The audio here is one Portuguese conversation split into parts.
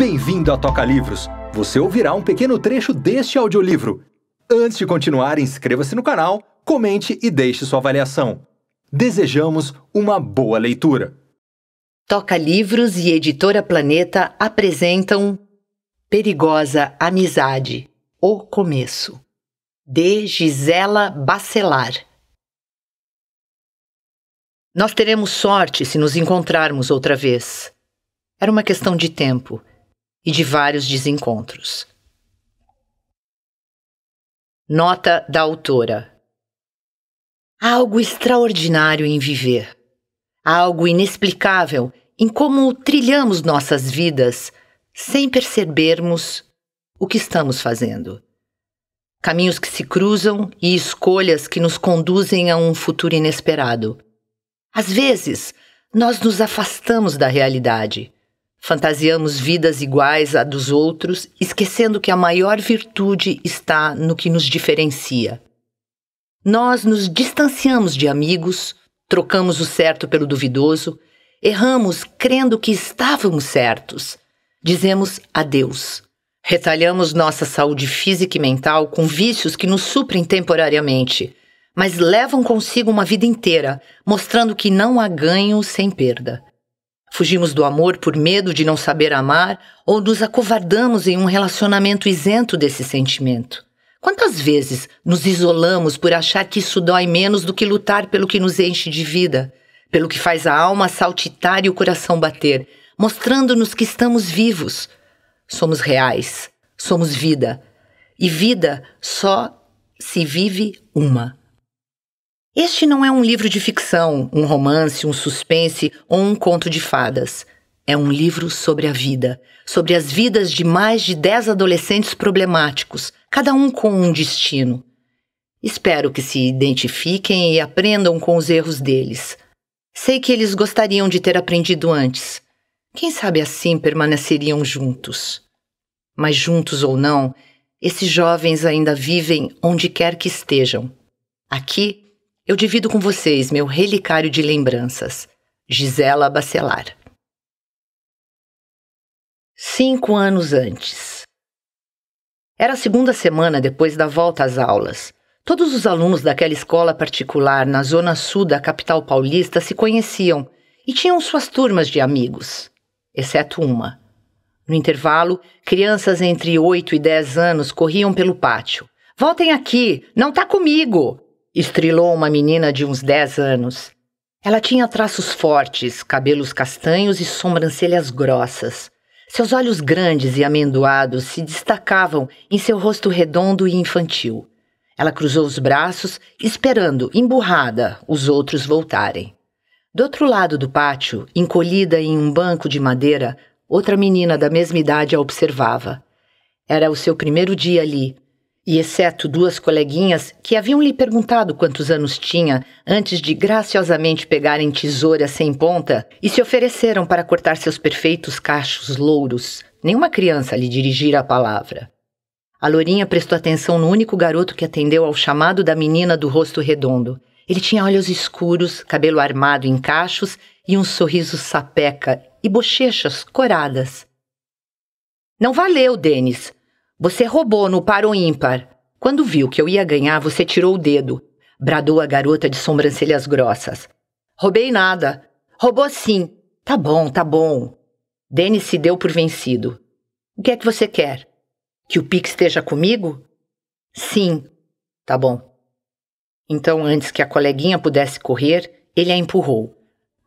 Bem-vindo à Toca Livros. Você ouvirá um pequeno trecho deste audiolivro. Antes de continuar, inscreva-se no canal, comente e deixe sua avaliação. Desejamos uma boa leitura. Toca Livros e Editora Planeta apresentam Perigosa Amizade O Começo, de Gisela Bacelar. Nós teremos sorte se nos encontrarmos outra vez. Era uma questão de tempo e de vários desencontros. Nota da autora: Há algo extraordinário em viver. Há algo inexplicável em como trilhamos nossas vidas sem percebermos o que estamos fazendo. Caminhos que se cruzam e escolhas que nos conduzem a um futuro inesperado. Às vezes, nós nos afastamos da realidade Fantasiamos vidas iguais à dos outros, esquecendo que a maior virtude está no que nos diferencia. Nós nos distanciamos de amigos, trocamos o certo pelo duvidoso, erramos crendo que estávamos certos, dizemos adeus. Retalhamos nossa saúde física e mental com vícios que nos suprem temporariamente, mas levam consigo uma vida inteira, mostrando que não há ganho sem perda. Fugimos do amor por medo de não saber amar ou nos acovardamos em um relacionamento isento desse sentimento. Quantas vezes nos isolamos por achar que isso dói menos do que lutar pelo que nos enche de vida, pelo que faz a alma saltitar e o coração bater, mostrando-nos que estamos vivos? Somos reais, somos vida. E vida só se vive uma. Este não é um livro de ficção, um romance, um suspense ou um conto de fadas. É um livro sobre a vida, sobre as vidas de mais de 10 adolescentes problemáticos, cada um com um destino. Espero que se identifiquem e aprendam com os erros deles. Sei que eles gostariam de ter aprendido antes. Quem sabe assim permaneceriam juntos. Mas, juntos ou não, esses jovens ainda vivem onde quer que estejam. Aqui, eu divido com vocês meu relicário de lembranças. Gisela Bacelar. Cinco anos antes. Era a segunda semana depois da volta às aulas. Todos os alunos daquela escola particular na zona sul da capital paulista se conheciam e tinham suas turmas de amigos, exceto uma. No intervalo, crianças entre 8 e 10 anos corriam pelo pátio. Voltem aqui! Não tá comigo! Estrilou uma menina de uns 10 anos. Ela tinha traços fortes, cabelos castanhos e sobrancelhas grossas. Seus olhos grandes e amendoados se destacavam em seu rosto redondo e infantil. Ela cruzou os braços, esperando, emburrada, os outros voltarem. Do outro lado do pátio, encolhida em um banco de madeira, outra menina da mesma idade a observava. Era o seu primeiro dia ali, e exceto duas coleguinhas que haviam lhe perguntado quantos anos tinha antes de graciosamente pegarem tesoura sem ponta e se ofereceram para cortar seus perfeitos cachos louros, nenhuma criança lhe dirigira a palavra. A Lourinha prestou atenção no único garoto que atendeu ao chamado da menina do rosto redondo. Ele tinha olhos escuros, cabelo armado em cachos e um sorriso sapeca e bochechas coradas. Não valeu, Denis, você roubou no par ou ímpar. Quando viu que eu ia ganhar, você tirou o dedo, bradou a garota de sobrancelhas grossas. Roubei nada. Roubou sim. Tá bom, tá bom. Denis se deu por vencido. O que é que você quer? Que o Pix esteja comigo? Sim. Tá bom. Então, antes que a coleguinha pudesse correr, ele a empurrou.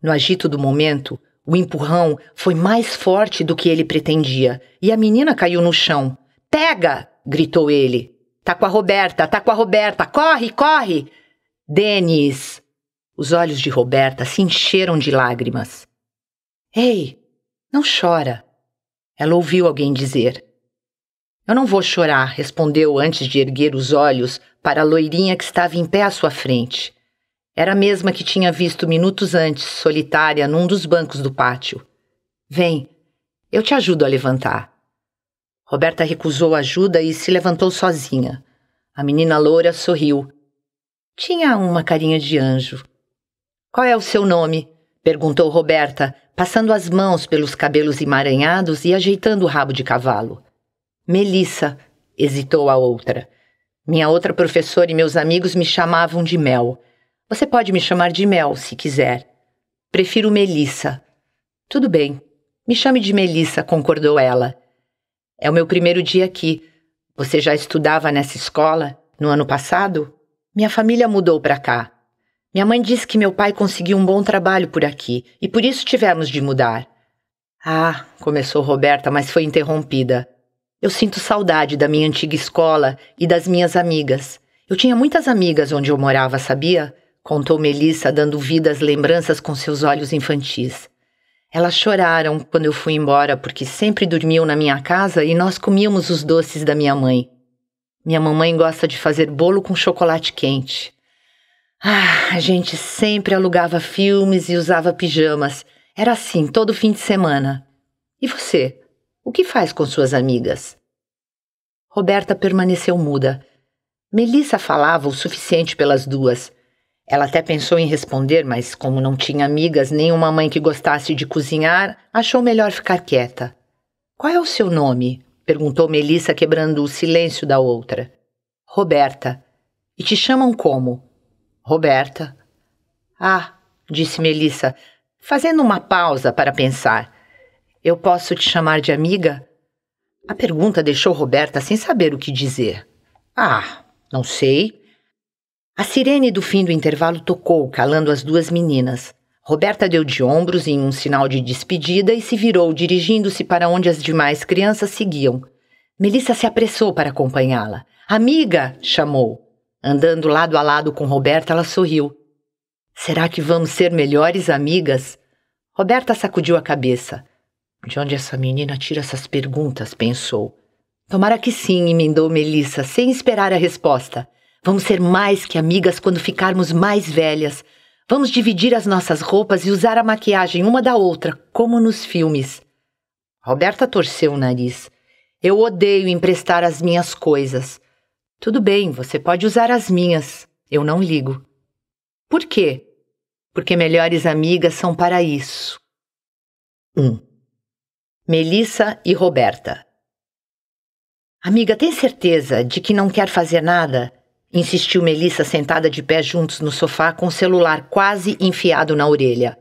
No agito do momento, o empurrão foi mais forte do que ele pretendia e a menina caiu no chão, Pega! gritou ele. Tá com a Roberta, tá com a Roberta, corre, corre! Denis! Os olhos de Roberta se encheram de lágrimas. Ei, não chora! Ela ouviu alguém dizer. Eu não vou chorar, respondeu antes de erguer os olhos para a loirinha que estava em pé à sua frente. Era a mesma que tinha visto minutos antes, solitária num dos bancos do pátio. Vem, eu te ajudo a levantar. Roberta recusou ajuda e se levantou sozinha. A menina loura sorriu. Tinha uma carinha de anjo. Qual é o seu nome? perguntou Roberta, passando as mãos pelos cabelos emaranhados e ajeitando o rabo de cavalo. Melissa, hesitou a outra. Minha outra professora e meus amigos me chamavam de Mel. Você pode me chamar de Mel, se quiser. Prefiro Melissa. Tudo bem. Me chame de Melissa, concordou ela. É o meu primeiro dia aqui. Você já estudava nessa escola no ano passado? Minha família mudou para cá. Minha mãe disse que meu pai conseguiu um bom trabalho por aqui e por isso tivemos de mudar. Ah, começou Roberta, mas foi interrompida. Eu sinto saudade da minha antiga escola e das minhas amigas. Eu tinha muitas amigas onde eu morava, sabia? Contou Melissa, dando vida às lembranças com seus olhos infantis. Elas choraram quando eu fui embora porque sempre dormiam na minha casa e nós comíamos os doces da minha mãe. Minha mamãe gosta de fazer bolo com chocolate quente. Ah, a gente sempre alugava filmes e usava pijamas. Era assim todo fim de semana. E você? O que faz com suas amigas? Roberta permaneceu muda. Melissa falava o suficiente pelas duas, ela até pensou em responder, mas como não tinha amigas nem uma mãe que gostasse de cozinhar, achou melhor ficar quieta. Qual é o seu nome? perguntou Melissa, quebrando o silêncio da outra. Roberta. E te chamam como? Roberta. Ah, disse Melissa, fazendo uma pausa para pensar. Eu posso te chamar de amiga? A pergunta deixou Roberta sem saber o que dizer. Ah, não sei, a sirene do fim do intervalo tocou, calando as duas meninas. Roberta deu de ombros em um sinal de despedida e se virou, dirigindo-se para onde as demais crianças seguiam. Melissa se apressou para acompanhá-la. Amiga! chamou. Andando lado a lado com Roberta, ela sorriu. Será que vamos ser melhores amigas? Roberta sacudiu a cabeça. De onde essa menina tira essas perguntas? pensou. Tomara que sim, emendou Melissa, sem esperar a resposta. Vamos ser mais que amigas quando ficarmos mais velhas. Vamos dividir as nossas roupas e usar a maquiagem uma da outra, como nos filmes. Roberta torceu o nariz. Eu odeio emprestar as minhas coisas. Tudo bem, você pode usar as minhas. Eu não ligo. Por quê? Porque melhores amigas são para isso. 1. Um. Melissa e Roberta. Amiga, tem certeza de que não quer fazer nada? insistiu Melissa sentada de pé juntos no sofá com o celular quase enfiado na orelha.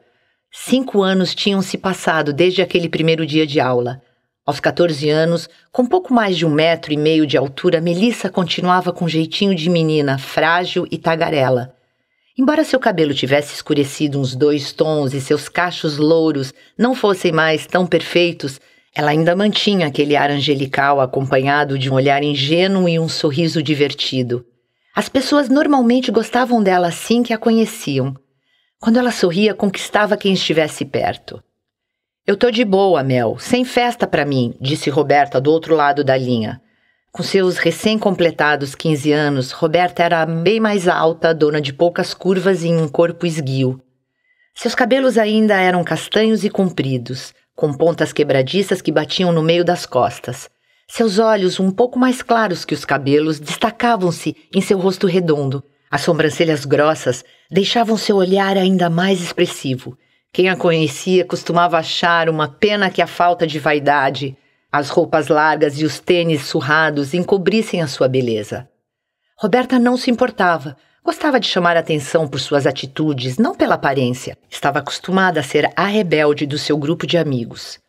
Cinco anos tinham se passado desde aquele primeiro dia de aula. Aos 14 anos, com pouco mais de um metro e meio de altura, Melissa continuava com jeitinho de menina, frágil e tagarela. Embora seu cabelo tivesse escurecido uns dois tons e seus cachos louros não fossem mais tão perfeitos, ela ainda mantinha aquele ar angelical acompanhado de um olhar ingênuo e um sorriso divertido. As pessoas normalmente gostavam dela assim que a conheciam. Quando ela sorria, conquistava quem estivesse perto. Eu tô de boa, Mel, sem festa para mim, disse Roberta do outro lado da linha. Com seus recém-completados 15 anos, Roberta era bem mais alta, dona de poucas curvas e um corpo esguio. Seus cabelos ainda eram castanhos e compridos, com pontas quebradiças que batiam no meio das costas. Seus olhos, um pouco mais claros que os cabelos, destacavam-se em seu rosto redondo. As sobrancelhas grossas deixavam seu olhar ainda mais expressivo. Quem a conhecia costumava achar uma pena que a falta de vaidade, as roupas largas e os tênis surrados encobrissem a sua beleza. Roberta não se importava. Gostava de chamar atenção por suas atitudes, não pela aparência. Estava acostumada a ser a rebelde do seu grupo de amigos.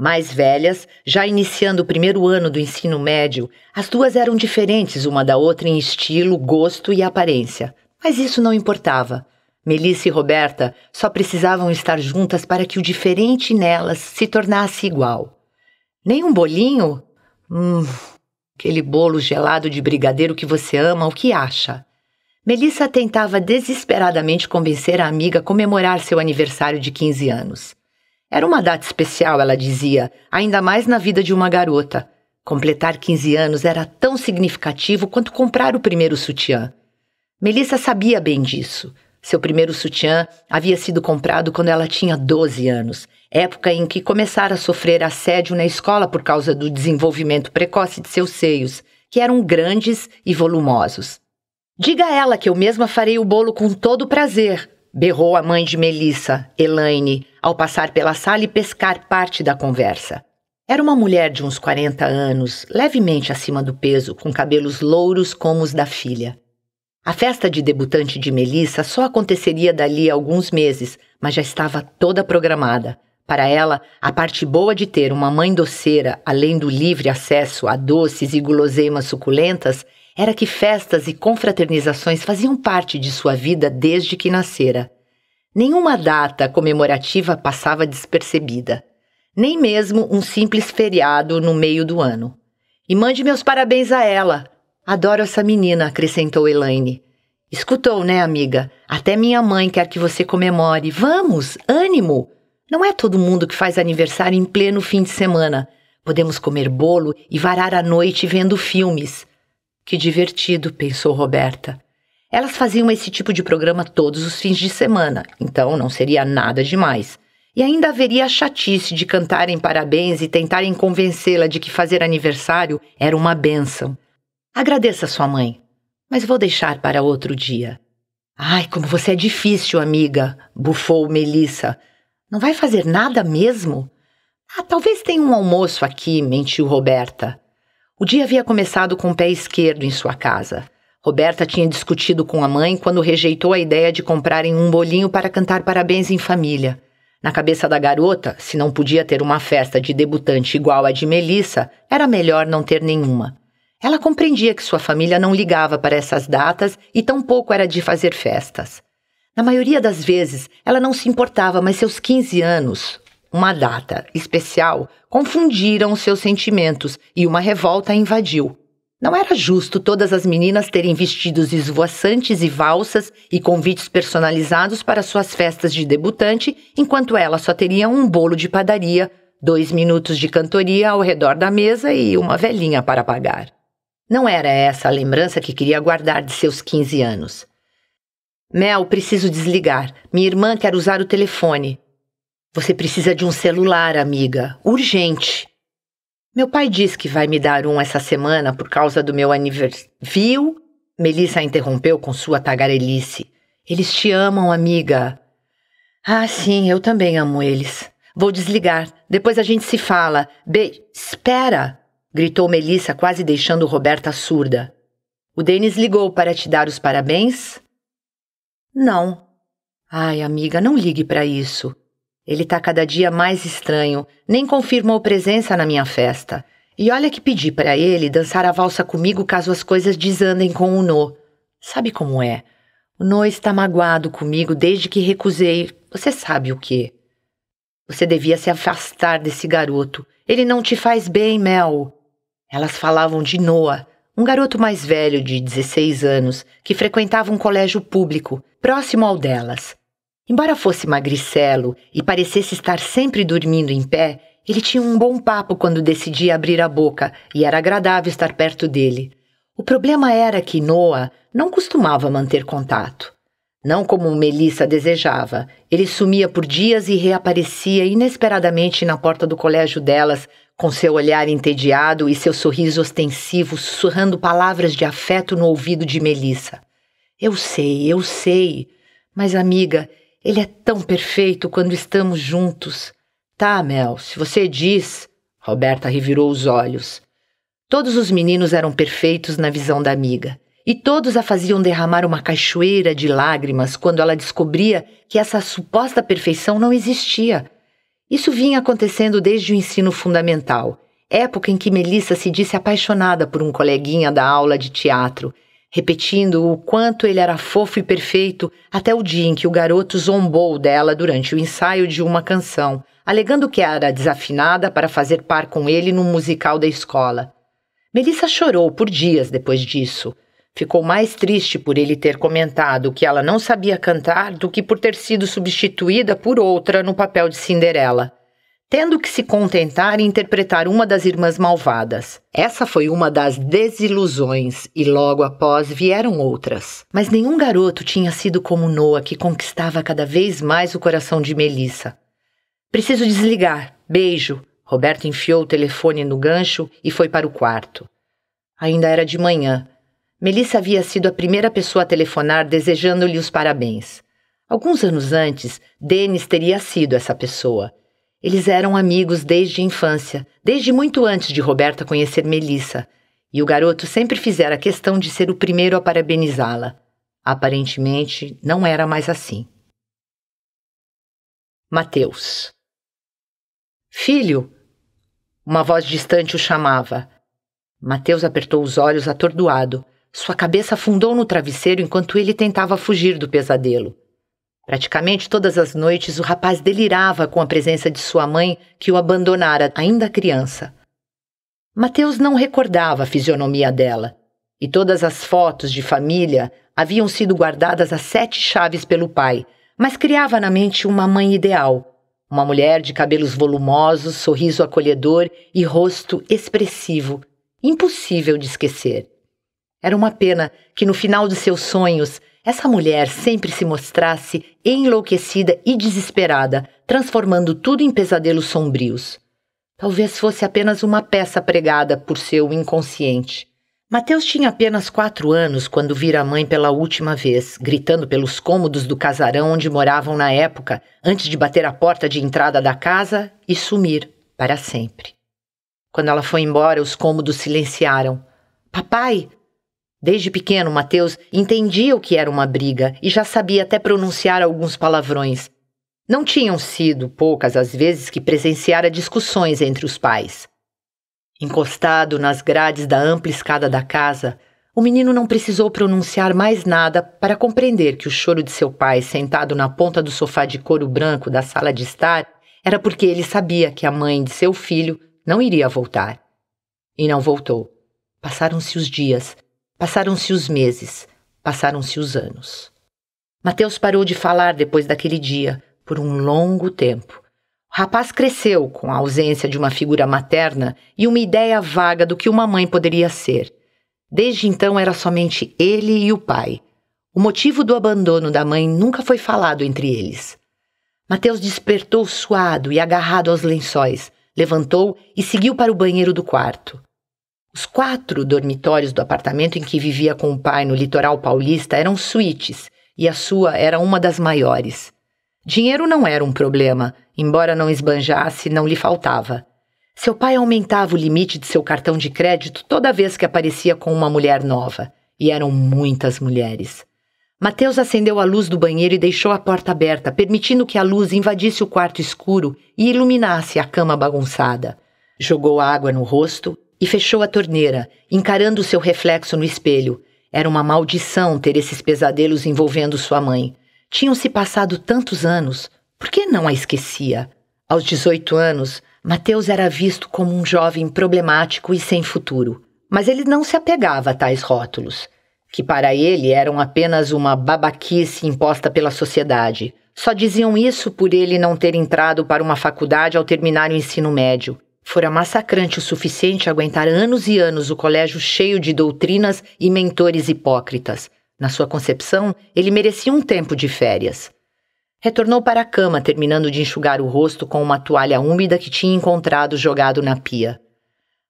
Mais velhas, já iniciando o primeiro ano do ensino médio, as duas eram diferentes uma da outra em estilo, gosto e aparência. Mas isso não importava. Melissa e Roberta só precisavam estar juntas para que o diferente nelas se tornasse igual. Nem um bolinho? Hum, aquele bolo gelado de brigadeiro que você ama, o que acha? Melissa tentava desesperadamente convencer a amiga a comemorar seu aniversário de 15 anos. Era uma data especial, ela dizia, ainda mais na vida de uma garota. Completar 15 anos era tão significativo quanto comprar o primeiro sutiã. Melissa sabia bem disso. Seu primeiro sutiã havia sido comprado quando ela tinha 12 anos, época em que começara a sofrer assédio na escola por causa do desenvolvimento precoce de seus seios, que eram grandes e volumosos. Diga a ela que eu mesma farei o bolo com todo prazer, berrou a mãe de Melissa, Elaine, ao passar pela sala e pescar parte da conversa. Era uma mulher de uns 40 anos, levemente acima do peso, com cabelos louros como os da filha. A festa de debutante de Melissa só aconteceria dali a alguns meses, mas já estava toda programada. Para ela, a parte boa de ter uma mãe doceira, além do livre acesso a doces e guloseimas suculentas, era que festas e confraternizações faziam parte de sua vida desde que nascera. Nenhuma data comemorativa passava despercebida, nem mesmo um simples feriado no meio do ano. E mande meus parabéns a ela. Adoro essa menina, acrescentou Elaine. Escutou, né, amiga? Até minha mãe quer que você comemore. Vamos, ânimo! Não é todo mundo que faz aniversário em pleno fim de semana. Podemos comer bolo e varar a noite vendo filmes. Que divertido, pensou Roberta. Elas faziam esse tipo de programa todos os fins de semana, então não seria nada demais. E ainda haveria a chatice de cantarem parabéns e tentarem convencê-la de que fazer aniversário era uma benção. Agradeça sua mãe, mas vou deixar para outro dia. Ai, como você é difícil, amiga, bufou Melissa. Não vai fazer nada mesmo? Ah, talvez tenha um almoço aqui, mentiu Roberta. O dia havia começado com o pé esquerdo em sua casa. Roberta tinha discutido com a mãe quando rejeitou a ideia de comprarem um bolinho para cantar parabéns em família. Na cabeça da garota, se não podia ter uma festa de debutante igual a de Melissa, era melhor não ter nenhuma. Ela compreendia que sua família não ligava para essas datas e tampouco era de fazer festas. Na maioria das vezes, ela não se importava, mas seus 15 anos, uma data especial, confundiram seus sentimentos e uma revolta invadiu. Não era justo todas as meninas terem vestidos esvoaçantes e valsas e convites personalizados para suas festas de debutante, enquanto ela só teria um bolo de padaria, dois minutos de cantoria ao redor da mesa e uma velhinha para pagar. Não era essa a lembrança que queria guardar de seus 15 anos. Mel, preciso desligar. Minha irmã quer usar o telefone. Você precisa de um celular, amiga. Urgente. Meu pai diz que vai me dar um essa semana por causa do meu aniversário. Viu? Melissa interrompeu com sua tagarelice. Eles te amam, amiga. Ah, sim, eu também amo eles. Vou desligar. Depois a gente se fala. Be Espera! gritou Melissa, quase deixando Roberta surda. O Denis ligou para te dar os parabéns? Não. Ai, amiga, não ligue para isso. Ele tá cada dia mais estranho, nem confirmou presença na minha festa. E olha que pedi para ele dançar a valsa comigo caso as coisas desandem com o No. Sabe como é? O No está magoado comigo desde que recusei, você sabe o quê? Você devia se afastar desse garoto. Ele não te faz bem, Mel. Elas falavam de Noah, um garoto mais velho de 16 anos que frequentava um colégio público, próximo ao delas. Embora fosse magricelo e parecesse estar sempre dormindo em pé, ele tinha um bom papo quando decidia abrir a boca e era agradável estar perto dele. O problema era que Noah não costumava manter contato. Não como Melissa desejava, ele sumia por dias e reaparecia inesperadamente na porta do colégio delas, com seu olhar entediado e seu sorriso ostensivo, sussurrando palavras de afeto no ouvido de Melissa. Eu sei, eu sei, mas amiga, ele é tão perfeito quando estamos juntos. Tá, Mel, se você diz. Roberta revirou os olhos. Todos os meninos eram perfeitos na visão da amiga, e todos a faziam derramar uma cachoeira de lágrimas quando ela descobria que essa suposta perfeição não existia. Isso vinha acontecendo desde o ensino fundamental, época em que Melissa se disse apaixonada por um coleguinha da aula de teatro repetindo o quanto ele era fofo e perfeito até o dia em que o garoto zombou dela durante o ensaio de uma canção, alegando que era desafinada para fazer par com ele num musical da escola. Melissa chorou por dias depois disso. Ficou mais triste por ele ter comentado que ela não sabia cantar do que por ter sido substituída por outra no papel de Cinderela tendo que se contentar em interpretar uma das irmãs malvadas. Essa foi uma das desilusões e logo após vieram outras. Mas nenhum garoto tinha sido como Noah, que conquistava cada vez mais o coração de Melissa. Preciso desligar. Beijo. Roberto enfiou o telefone no gancho e foi para o quarto. Ainda era de manhã. Melissa havia sido a primeira pessoa a telefonar desejando-lhe os parabéns. Alguns anos antes, Denis teria sido essa pessoa. Eles eram amigos desde a infância, desde muito antes de Roberta conhecer Melissa, e o garoto sempre fizera questão de ser o primeiro a parabenizá-la. Aparentemente, não era mais assim. Mateus. Filho! Uma voz distante o chamava. Mateus apertou os olhos atordoado. Sua cabeça afundou no travesseiro enquanto ele tentava fugir do pesadelo. Praticamente todas as noites o rapaz delirava com a presença de sua mãe, que o abandonara ainda criança. Mateus não recordava a fisionomia dela, e todas as fotos de família haviam sido guardadas a sete chaves pelo pai, mas criava na mente uma mãe ideal, uma mulher de cabelos volumosos, sorriso acolhedor e rosto expressivo, impossível de esquecer. Era uma pena que no final de seus sonhos essa mulher sempre se mostrasse enlouquecida e desesperada, transformando tudo em pesadelos sombrios. Talvez fosse apenas uma peça pregada por seu inconsciente. Mateus tinha apenas quatro anos quando vira a mãe pela última vez, gritando pelos cômodos do casarão onde moravam na época, antes de bater a porta de entrada da casa e sumir para sempre. Quando ela foi embora, os cômodos silenciaram. Papai! Desde pequeno, Mateus entendia o que era uma briga e já sabia até pronunciar alguns palavrões. Não tinham sido poucas as vezes que presenciara discussões entre os pais. Encostado nas grades da ampla escada da casa, o menino não precisou pronunciar mais nada para compreender que o choro de seu pai, sentado na ponta do sofá de couro branco da sala de estar, era porque ele sabia que a mãe de seu filho não iria voltar. E não voltou. Passaram-se os dias Passaram-se os meses, passaram-se os anos. Mateus parou de falar depois daquele dia, por um longo tempo. O rapaz cresceu com a ausência de uma figura materna e uma ideia vaga do que uma mãe poderia ser. Desde então era somente ele e o pai. O motivo do abandono da mãe nunca foi falado entre eles. Mateus despertou suado e agarrado aos lençóis, levantou e seguiu para o banheiro do quarto. Os quatro dormitórios do apartamento em que vivia com o pai no litoral paulista eram suítes e a sua era uma das maiores. Dinheiro não era um problema, embora não esbanjasse, não lhe faltava. Seu pai aumentava o limite de seu cartão de crédito toda vez que aparecia com uma mulher nova, e eram muitas mulheres. Mateus acendeu a luz do banheiro e deixou a porta aberta, permitindo que a luz invadisse o quarto escuro e iluminasse a cama bagunçada. Jogou água no rosto e fechou a torneira, encarando seu reflexo no espelho. Era uma maldição ter esses pesadelos envolvendo sua mãe. Tinham-se passado tantos anos, por que não a esquecia? Aos 18 anos, Mateus era visto como um jovem problemático e sem futuro, mas ele não se apegava a tais rótulos, que para ele eram apenas uma babaquice imposta pela sociedade. Só diziam isso por ele não ter entrado para uma faculdade ao terminar o ensino médio fora massacrante o suficiente aguentar anos e anos o colégio cheio de doutrinas e mentores hipócritas. Na sua concepção, ele merecia um tempo de férias. Retornou para a cama, terminando de enxugar o rosto com uma toalha úmida que tinha encontrado jogado na pia.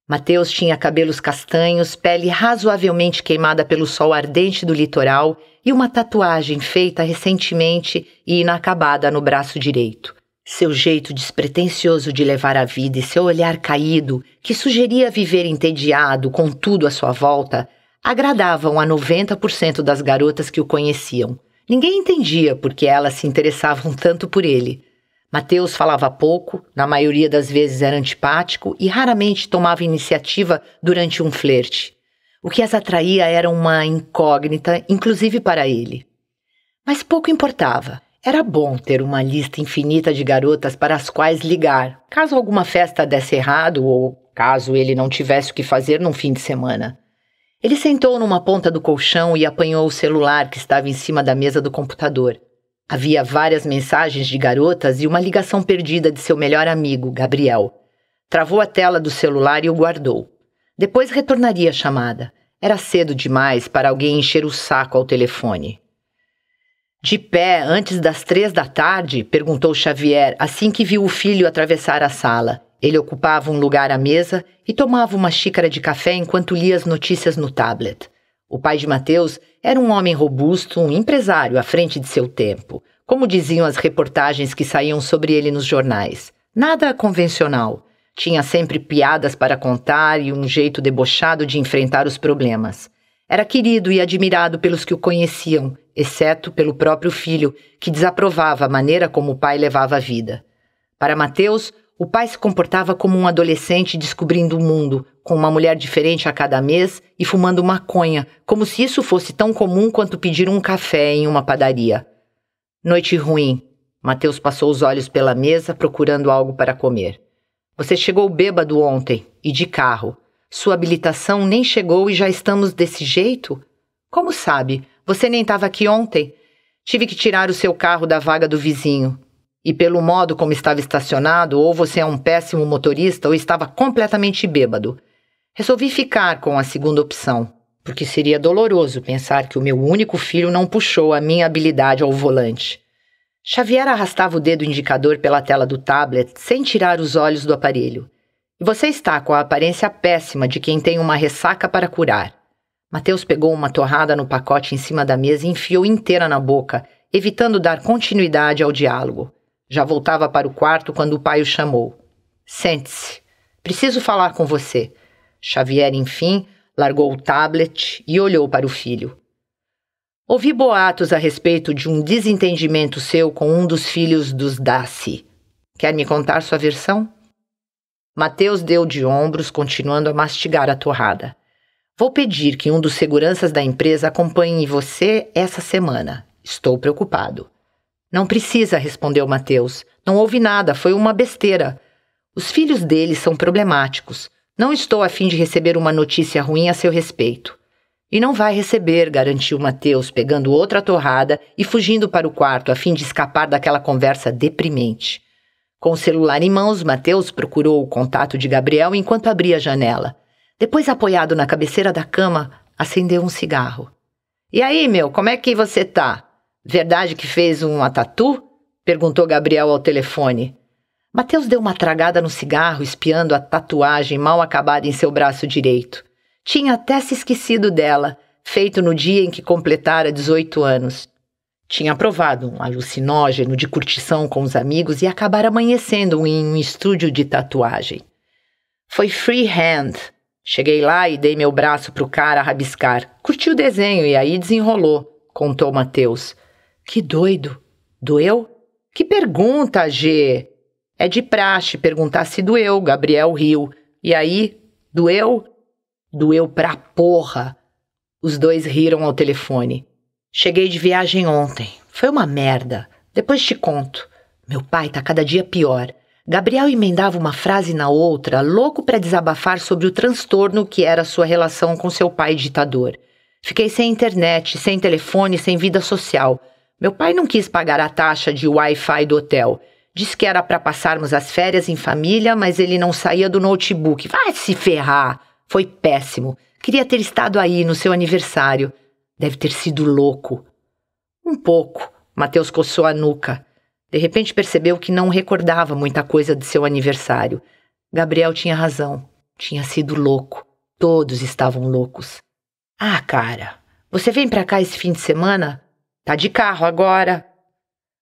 Mateus tinha cabelos castanhos, pele razoavelmente queimada pelo sol ardente do litoral e uma tatuagem feita recentemente e inacabada no braço direito. Seu jeito despretensioso de levar a vida e seu olhar caído, que sugeria viver entediado com tudo à sua volta, agradavam a 90% das garotas que o conheciam. Ninguém entendia por que elas se interessavam tanto por ele. Mateus falava pouco, na maioria das vezes era antipático e raramente tomava iniciativa durante um flerte. O que as atraía era uma incógnita, inclusive para ele. Mas pouco importava. Era bom ter uma lista infinita de garotas para as quais ligar, caso alguma festa desse errado ou caso ele não tivesse o que fazer num fim de semana. Ele sentou numa ponta do colchão e apanhou o celular que estava em cima da mesa do computador. Havia várias mensagens de garotas e uma ligação perdida de seu melhor amigo, Gabriel. Travou a tela do celular e o guardou. Depois retornaria a chamada. Era cedo demais para alguém encher o saco ao telefone. De pé, antes das três da tarde? perguntou Xavier assim que viu o filho atravessar a sala. Ele ocupava um lugar à mesa e tomava uma xícara de café enquanto lia as notícias no tablet. O pai de Mateus era um homem robusto, um empresário à frente de seu tempo, como diziam as reportagens que saíam sobre ele nos jornais. Nada convencional. Tinha sempre piadas para contar e um jeito debochado de enfrentar os problemas. Era querido e admirado pelos que o conheciam exceto pelo próprio filho, que desaprovava a maneira como o pai levava a vida. Para Mateus, o pai se comportava como um adolescente descobrindo o mundo, com uma mulher diferente a cada mês e fumando maconha, como se isso fosse tão comum quanto pedir um café em uma padaria. Noite ruim. Mateus passou os olhos pela mesa procurando algo para comer. Você chegou bêbado ontem e de carro. Sua habilitação nem chegou e já estamos desse jeito? Como sabe? Você nem estava aqui ontem. Tive que tirar o seu carro da vaga do vizinho. E pelo modo como estava estacionado, ou você é um péssimo motorista ou estava completamente bêbado. Resolvi ficar com a segunda opção, porque seria doloroso pensar que o meu único filho não puxou a minha habilidade ao volante. Xavier arrastava o dedo indicador pela tela do tablet sem tirar os olhos do aparelho. E você está com a aparência péssima de quem tem uma ressaca para curar. Mateus pegou uma torrada no pacote em cima da mesa e enfiou inteira na boca, evitando dar continuidade ao diálogo. Já voltava para o quarto quando o pai o chamou. Sente-se. Preciso falar com você. Xavier, enfim, largou o tablet e olhou para o filho. Ouvi boatos a respeito de um desentendimento seu com um dos filhos dos Daci. Quer me contar sua versão? Mateus deu de ombros, continuando a mastigar a torrada. Vou pedir que um dos seguranças da empresa acompanhe você essa semana. Estou preocupado. Não precisa, respondeu Mateus. Não houve nada, foi uma besteira. Os filhos dele são problemáticos. Não estou a fim de receber uma notícia ruim a seu respeito. E não vai receber, garantiu Mateus, pegando outra torrada e fugindo para o quarto a fim de escapar daquela conversa deprimente. Com o celular em mãos, Mateus procurou o contato de Gabriel enquanto abria a janela. Depois, apoiado na cabeceira da cama, acendeu um cigarro. E aí, meu, como é que você tá? Verdade que fez uma tatu? perguntou Gabriel ao telefone. Mateus deu uma tragada no cigarro, espiando a tatuagem mal acabada em seu braço direito. Tinha até se esquecido dela, feito no dia em que completara 18 anos. Tinha provado um alucinógeno de curtição com os amigos e acabara amanhecendo em um estúdio de tatuagem. Foi freehand, Cheguei lá e dei meu braço pro cara rabiscar. Curtiu o desenho e aí desenrolou, contou Mateus. Que doido. Doeu? Que pergunta, G. É de praxe perguntar se doeu, Gabriel riu. E aí, doeu? Doeu pra porra. Os dois riram ao telefone. Cheguei de viagem ontem. Foi uma merda. Depois te conto. Meu pai tá cada dia pior. Gabriel emendava uma frase na outra, louco para desabafar sobre o transtorno que era sua relação com seu pai ditador. Fiquei sem internet, sem telefone, sem vida social. Meu pai não quis pagar a taxa de Wi-Fi do hotel. Disse que era para passarmos as férias em família, mas ele não saía do notebook. Vai se ferrar! Foi péssimo. Queria ter estado aí no seu aniversário. Deve ter sido louco. Um pouco. Mateus coçou a nuca. De repente percebeu que não recordava muita coisa de seu aniversário. Gabriel tinha razão. Tinha sido louco. Todos estavam loucos. Ah, cara, você vem pra cá esse fim de semana? Tá de carro agora.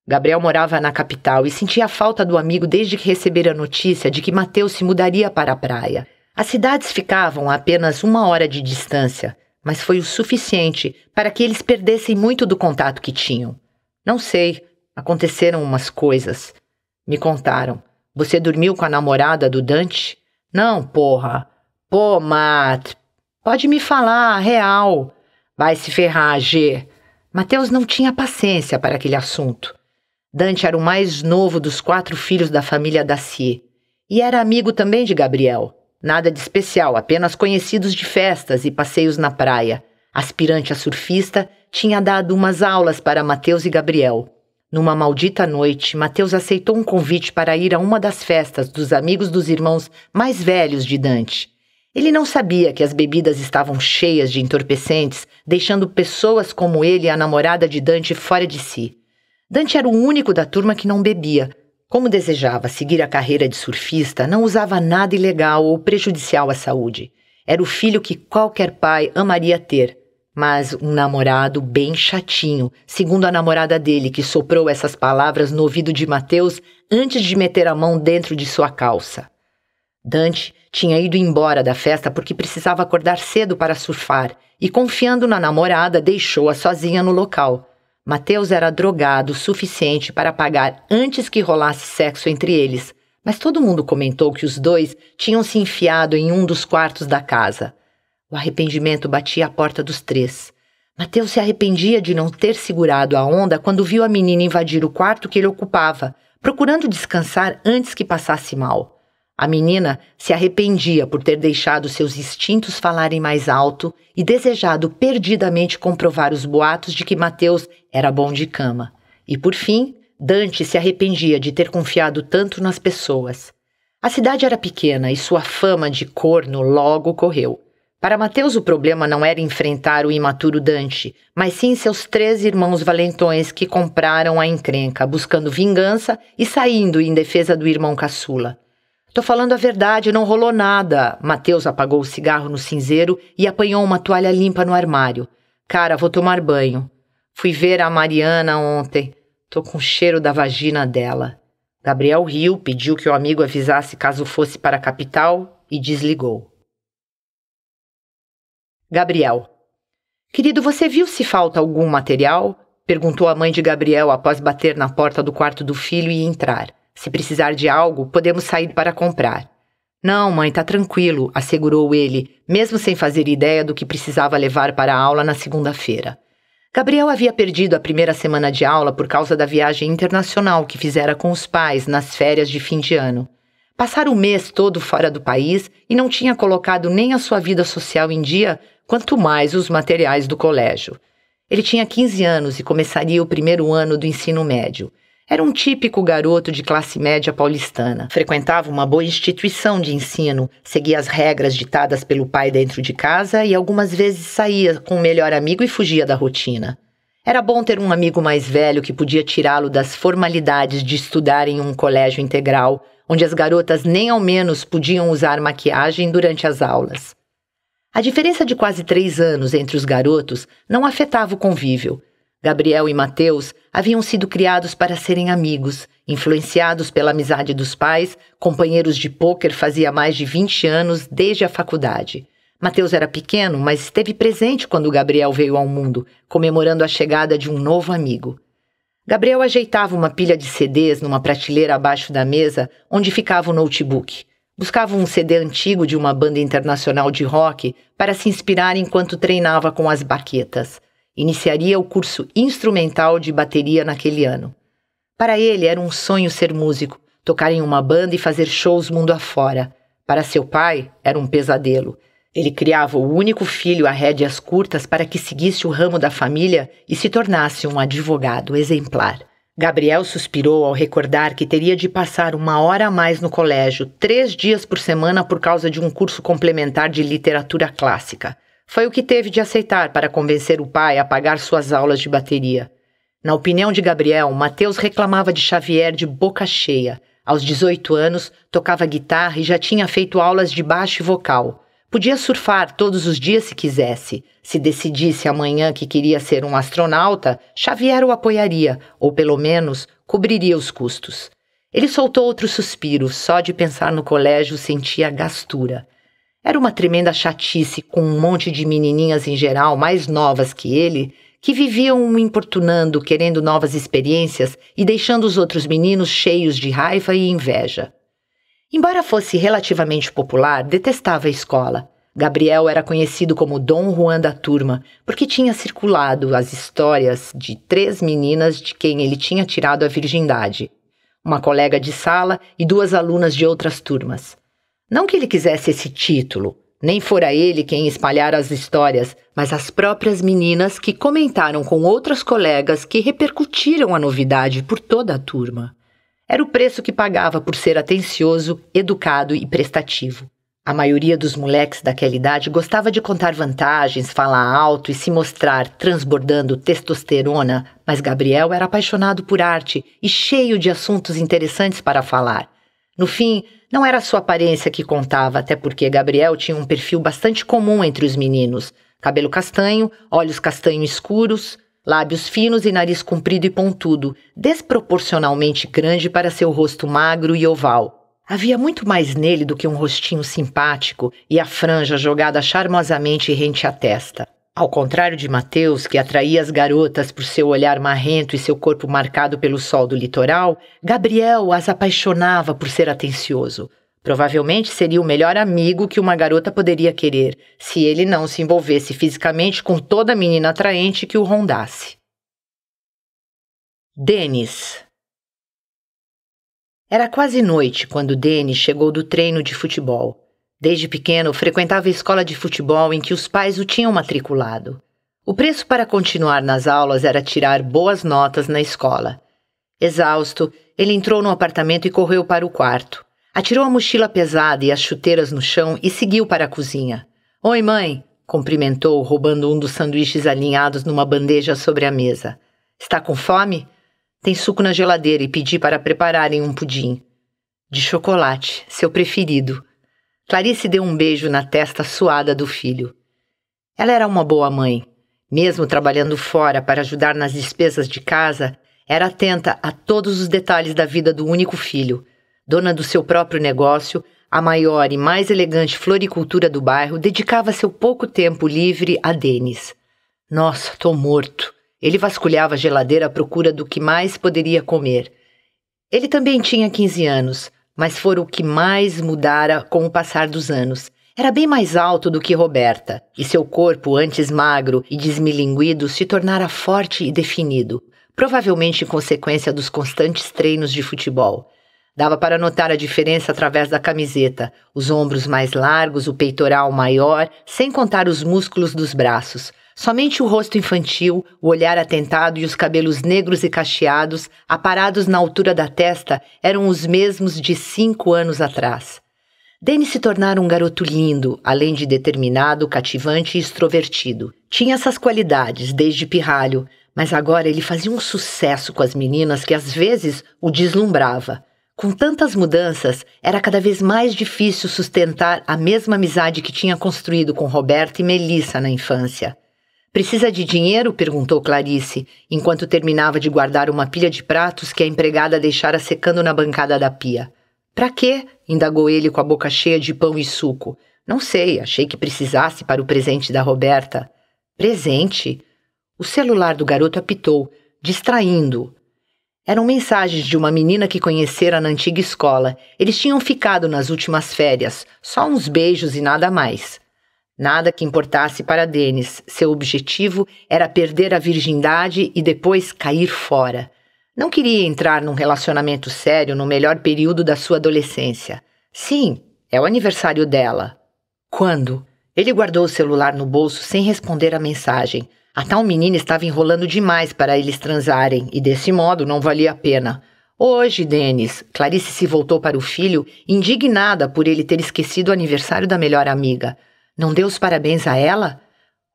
Gabriel morava na capital e sentia a falta do amigo desde que recebera a notícia de que Mateus se mudaria para a praia. As cidades ficavam a apenas uma hora de distância, mas foi o suficiente para que eles perdessem muito do contato que tinham. Não sei, Aconteceram umas coisas. Me contaram. Você dormiu com a namorada do Dante? Não, porra. Pô, Matt. Pode me falar, real. Vai se ferrar, G. Mateus não tinha paciência para aquele assunto. Dante era o mais novo dos quatro filhos da família Daci E era amigo também de Gabriel. Nada de especial, apenas conhecidos de festas e passeios na praia. Aspirante a surfista, tinha dado umas aulas para Mateus e Gabriel. Numa maldita noite, Mateus aceitou um convite para ir a uma das festas dos amigos dos irmãos mais velhos de Dante. Ele não sabia que as bebidas estavam cheias de entorpecentes, deixando pessoas como ele e a namorada de Dante fora de si. Dante era o único da turma que não bebia. Como desejava seguir a carreira de surfista, não usava nada ilegal ou prejudicial à saúde. Era o filho que qualquer pai amaria ter mas um namorado bem chatinho, segundo a namorada dele, que soprou essas palavras no ouvido de Mateus antes de meter a mão dentro de sua calça. Dante tinha ido embora da festa porque precisava acordar cedo para surfar e, confiando na namorada, deixou-a sozinha no local. Mateus era drogado o suficiente para pagar antes que rolasse sexo entre eles, mas todo mundo comentou que os dois tinham se enfiado em um dos quartos da casa. O arrependimento batia à porta dos três. Mateus se arrependia de não ter segurado a onda quando viu a menina invadir o quarto que ele ocupava, procurando descansar antes que passasse mal. A menina se arrependia por ter deixado seus instintos falarem mais alto e desejado perdidamente comprovar os boatos de que Mateus era bom de cama. E por fim, Dante se arrependia de ter confiado tanto nas pessoas. A cidade era pequena e sua fama de corno logo correu. Para Mateus, o problema não era enfrentar o imaturo Dante, mas sim seus três irmãos valentões que compraram a encrenca, buscando vingança e saindo em defesa do irmão caçula. Tô falando a verdade, não rolou nada. Mateus apagou o cigarro no cinzeiro e apanhou uma toalha limpa no armário. Cara, vou tomar banho. Fui ver a Mariana ontem. Tô com o cheiro da vagina dela. Gabriel riu, pediu que o amigo avisasse caso fosse para a capital e desligou. Gabriel. Querido, você viu se falta algum material? Perguntou a mãe de Gabriel após bater na porta do quarto do filho e entrar. Se precisar de algo, podemos sair para comprar. Não, mãe, tá tranquilo, assegurou ele, mesmo sem fazer ideia do que precisava levar para a aula na segunda-feira. Gabriel havia perdido a primeira semana de aula por causa da viagem internacional que fizera com os pais nas férias de fim de ano. Passara o mês todo fora do país e não tinha colocado nem a sua vida social em dia quanto mais os materiais do colégio. Ele tinha 15 anos e começaria o primeiro ano do ensino médio. Era um típico garoto de classe média paulistana. Frequentava uma boa instituição de ensino, seguia as regras ditadas pelo pai dentro de casa e algumas vezes saía com o melhor amigo e fugia da rotina. Era bom ter um amigo mais velho que podia tirá-lo das formalidades de estudar em um colégio integral, onde as garotas nem ao menos podiam usar maquiagem durante as aulas. A diferença de quase três anos entre os garotos não afetava o convívio. Gabriel e Mateus haviam sido criados para serem amigos, influenciados pela amizade dos pais, companheiros de pôquer fazia mais de 20 anos desde a faculdade. Mateus era pequeno, mas esteve presente quando Gabriel veio ao mundo, comemorando a chegada de um novo amigo. Gabriel ajeitava uma pilha de CDs numa prateleira abaixo da mesa onde ficava o notebook buscava um CD antigo de uma banda internacional de rock para se inspirar enquanto treinava com as baquetas. Iniciaria o curso instrumental de bateria naquele ano. Para ele era um sonho ser músico, tocar em uma banda e fazer shows mundo afora. Para seu pai, era um pesadelo. Ele criava o único filho a rédeas curtas para que seguisse o ramo da família e se tornasse um advogado exemplar. Gabriel suspirou ao recordar que teria de passar uma hora a mais no colégio, três dias por semana, por causa de um curso complementar de literatura clássica. Foi o que teve de aceitar para convencer o pai a pagar suas aulas de bateria. Na opinião de Gabriel, Mateus reclamava de Xavier de boca cheia. Aos 18 anos, tocava guitarra e já tinha feito aulas de baixo e vocal. Podia surfar todos os dias se quisesse. Se decidisse amanhã que queria ser um astronauta, Xavier o apoiaria, ou pelo menos cobriria os custos. Ele soltou outro suspiro, só de pensar no colégio sentia gastura. Era uma tremenda chatice com um monte de menininhas em geral mais novas que ele, que viviam o importunando, querendo novas experiências e deixando os outros meninos cheios de raiva e inveja. Embora fosse relativamente popular, detestava a escola. Gabriel era conhecido como Dom Juan da turma, porque tinha circulado as histórias de três meninas de quem ele tinha tirado a virgindade, uma colega de sala e duas alunas de outras turmas. Não que ele quisesse esse título, nem fora ele quem espalhara as histórias, mas as próprias meninas que comentaram com outras colegas que repercutiram a novidade por toda a turma. Era o preço que pagava por ser atencioso, educado e prestativo. A maioria dos moleques daquela idade gostava de contar vantagens, falar alto e se mostrar transbordando testosterona, mas Gabriel era apaixonado por arte e cheio de assuntos interessantes para falar. No fim, não era sua aparência que contava, até porque Gabriel tinha um perfil bastante comum entre os meninos: cabelo castanho, olhos castanho escuros, lábios finos e nariz comprido e pontudo, desproporcionalmente grande para seu rosto magro e oval. Havia muito mais nele do que um rostinho simpático e a franja jogada charmosamente rente à testa. Ao contrário de Mateus, que atraía as garotas por seu olhar marrento e seu corpo marcado pelo sol do litoral, Gabriel as apaixonava por ser atencioso. Provavelmente seria o melhor amigo que uma garota poderia querer, se ele não se envolvesse fisicamente com toda menina atraente que o rondasse. Denis Era quase noite quando Denis chegou do treino de futebol. Desde pequeno, frequentava a escola de futebol em que os pais o tinham matriculado. O preço para continuar nas aulas era tirar boas notas na escola. Exausto, ele entrou no apartamento e correu para o quarto. Atirou a mochila pesada e as chuteiras no chão e seguiu para a cozinha. Oi, mãe! cumprimentou, roubando um dos sanduíches alinhados numa bandeja sobre a mesa. Está com fome? Tem suco na geladeira e pedi para prepararem um pudim. De chocolate, seu preferido. Clarice deu um beijo na testa suada do filho. Ela era uma boa mãe. Mesmo trabalhando fora para ajudar nas despesas de casa, era atenta a todos os detalhes da vida do único filho Dona do seu próprio negócio, a maior e mais elegante floricultura do bairro, dedicava seu pouco tempo livre a Denis. Nossa, tô morto. Ele vasculhava a geladeira à procura do que mais poderia comer. Ele também tinha 15 anos, mas fora o que mais mudara com o passar dos anos. Era bem mais alto do que Roberta, e seu corpo, antes magro e desmilinguido, se tornara forte e definido, provavelmente em consequência dos constantes treinos de futebol. Dava para notar a diferença através da camiseta, os ombros mais largos, o peitoral maior, sem contar os músculos dos braços. Somente o rosto infantil, o olhar atentado e os cabelos negros e cacheados, aparados na altura da testa, eram os mesmos de cinco anos atrás. Danny se tornara um garoto lindo, além de determinado, cativante e extrovertido. Tinha essas qualidades desde pirralho, mas agora ele fazia um sucesso com as meninas que às vezes o deslumbrava. Com tantas mudanças, era cada vez mais difícil sustentar a mesma amizade que tinha construído com Roberto e Melissa na infância. Precisa de dinheiro? perguntou Clarice, enquanto terminava de guardar uma pilha de pratos que a empregada deixara secando na bancada da pia. Pra quê? indagou ele com a boca cheia de pão e suco. Não sei, achei que precisasse para o presente da Roberta. Presente? O celular do garoto apitou, distraindo-o. Eram mensagens de uma menina que conhecera na antiga escola. Eles tinham ficado nas últimas férias, só uns beijos e nada mais. Nada que importasse para Denis. Seu objetivo era perder a virgindade e depois cair fora. Não queria entrar num relacionamento sério no melhor período da sua adolescência. Sim, é o aniversário dela. Quando? Ele guardou o celular no bolso sem responder à mensagem. A tal menina estava enrolando demais para eles transarem e, desse modo, não valia a pena. Hoje, Denis, Clarice se voltou para o filho, indignada por ele ter esquecido o aniversário da melhor amiga. Não deu os parabéns a ela?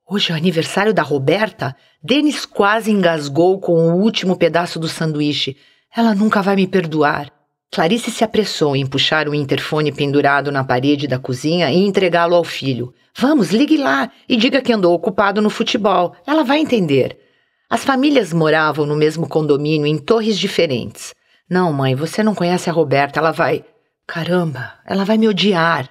Hoje é o aniversário da Roberta? Denis quase engasgou com o último pedaço do sanduíche. Ela nunca vai me perdoar. Clarice se apressou em puxar o interfone pendurado na parede da cozinha e entregá-lo ao filho. Vamos, ligue lá e diga que andou ocupado no futebol. Ela vai entender. As famílias moravam no mesmo condomínio em torres diferentes. Não, mãe, você não conhece a Roberta, ela vai. Caramba, ela vai me odiar.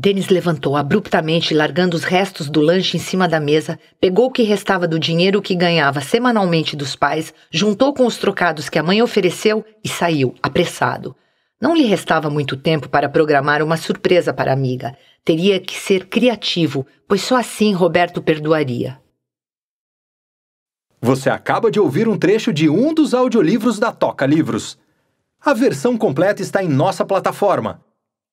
Denis levantou abruptamente, largando os restos do lanche em cima da mesa, pegou o que restava do dinheiro que ganhava semanalmente dos pais, juntou com os trocados que a mãe ofereceu e saiu, apressado. Não lhe restava muito tempo para programar uma surpresa para a amiga. Teria que ser criativo, pois só assim Roberto perdoaria. Você acaba de ouvir um trecho de um dos audiolivros da Toca Livros. A versão completa está em nossa plataforma